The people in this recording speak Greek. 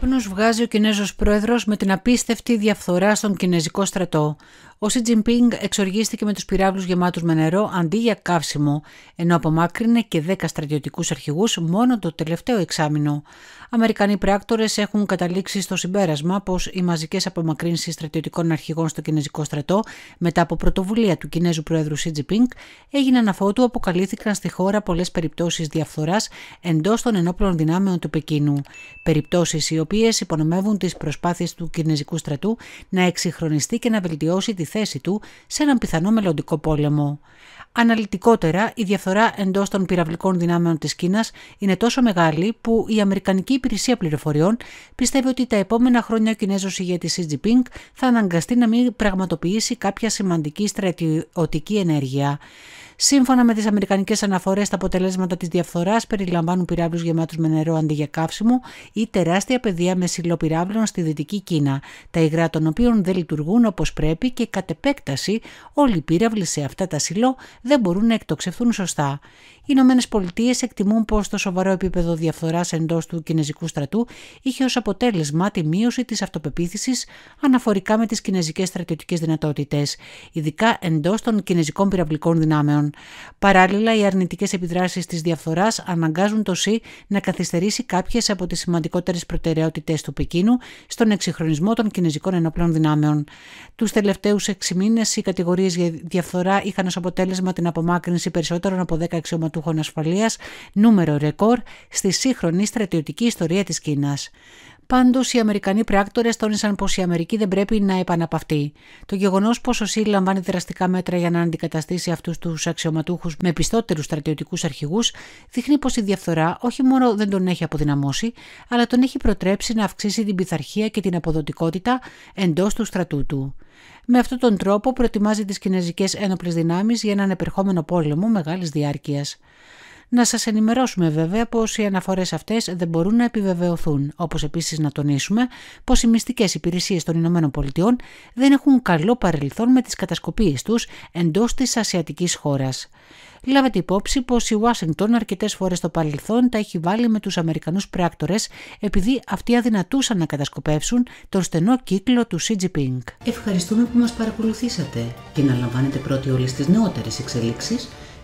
Καπνός βγάζει ο Κινέζος πρόεδρος με την απίστευτη διαφθορά στον Κινέζικο στρατό. Ο Σι Τζιμπίνγκ εξοργίστηκε με τους πυράβλους γεμάτους με νερό αντί για καύσιμο, ενώ απομάκρυνε και 10 στρατιωτικούς αρχηγούς μόνο το τελευταίο εξάμεινο. Αμερικανοί πράκτορες έχουν καταλήξει στο συμπέρασμα πως οι μαζικές απομακρύνσεις στρατιωτικών αρχηγών στο Κινέζικο στρατό μετά από πρωτοβουλία του Κινέζου Πρόεδρου Σι Τζιπίνγκ έγιναν αφότου αποκαλύφθηκαν στη χώρα πολλές περιπτώσεις διαφθοράς εντός των ενόπλων δυνάμεων του Πεκίνου. Περιπτώσεις οι οποίες υπονομεύουν τις προσπάθειες του Κινέζικου στρατού να εξυγχρονιστεί και να βελτιώσει τη θέση του σε έναν πιθανό μελλοντικό πόλεμο. Αναλυτικότερα, η διαφθορά εντός των πυραυλικών δυνάμεων της Κίνας είναι τόσο μεγάλη που η Αμερικανική Υπηρεσία Πληροφοριών πιστεύει ότι τα επόμενα χρόνια ο Κινέζος ηγέτης Xi Jinping θα αναγκαστεί να μην πραγματοποιήσει κάποια σημαντική στρατιωτική ενέργεια. Σύμφωνα με τις Αμερικανικές αναφορές, τα αποτελέσματα της διαφθοράς περιλαμβάνουν πυράβλους γεμάτους με νερό αντί για καύσιμο ή τεράστια πεδία με πυράβλων στη Δυτική Κίνα, τα υγρά των οποίων δεν λειτουργούν όπως πρέπει και κατ' επέκταση όλοι οι πύραβλοι σε αυτά τα σιλό δεν μπορούν να εκτοξευθούν σωστά. Οι Ηνωμένες Πολιτείες εκτιμούν πως το σοβαρό επίπεδο διαφθοράς εντός του Κινέζικου στρατού είχε ως αποτέλεσμα τη μείωση της αυτοπεποίθησης αναφορικά με τις κινέζικες στρατιωτικές δυνατότητες, ειδικά εντός των κινέζικων πυραυλικών δυνάμεων. Παράλληλα, οι αρνητικές επιδράσεις της διαφθοράς αναγκάζουν το ΣΥ να καθυστερήσει κάποιες από τις σημαντικότερες προτεραιότητες του Πεκίνου στον εξυγχρονισμό των κινέζικων ενόπλων δυνάμεων. Τους τελευταίους 6 μήνες, οι κατηγορίες για διαφθορά είχαν ως αποτέλεσμα την απομάκρυνση περισσότερων από 10 αξιωματούχων ασφαλείας, νούμερο ρεκόρ στη σύγχρονη στρατιωτική ιστορία της Κίνας. Πάντως, οι Αμερικανοί πράκτορες τόνισαν πως η Αμερική δεν πρέπει να επαναπαυτεί. Το γεγονός πως ο ΣΥΡΙ λαμβάνει δραστικά μέτρα για να αντικαταστήσει αυτούς τους αξιωματούχους με πιστότερους στρατιωτικούς αρχηγούς δείχνει πως η διαφθορά όχι μόνο δεν τον έχει αποδυναμώσει, αλλά τον έχει προτρέψει να αυξήσει την πειθαρχία και την αποδοτικότητα εντός του στρατού του. Με αυτόν τον τρόπο προετοιμάζει τις κινέζικες ένοπλες δυνάμεις για έναν επερχόμενο πόλεμο μεγάλης διάρκειας. Να σας ενημερώσουμε βέβαια πως οι αναφορές αυτές δεν μπορούν να επιβεβαιωθούν, όπως επίσης να τονίσουμε πως οι μυστικές υπηρεσίες των Ηνωμένων Πολιτειών δεν έχουν καλό παρελθόν με τις κατασκοπίες τους εντός της ασιατικής χώρας. Λάβετε υπόψη πως η Ουάσιγκτον αρκετές φορές στο παρελθόν τα έχει βάλει με τους Αμερικανούς πράκτορες, επειδή αυτοί αδυνατούσαν να κατασκοπεύσουν τον στενό κύκλο του Xi Jinping. Ευχαριστούμε που μας παρακολουθήσατε και να λαμβάνετε πρώτοι όλες τις νεότερες εξελίξεις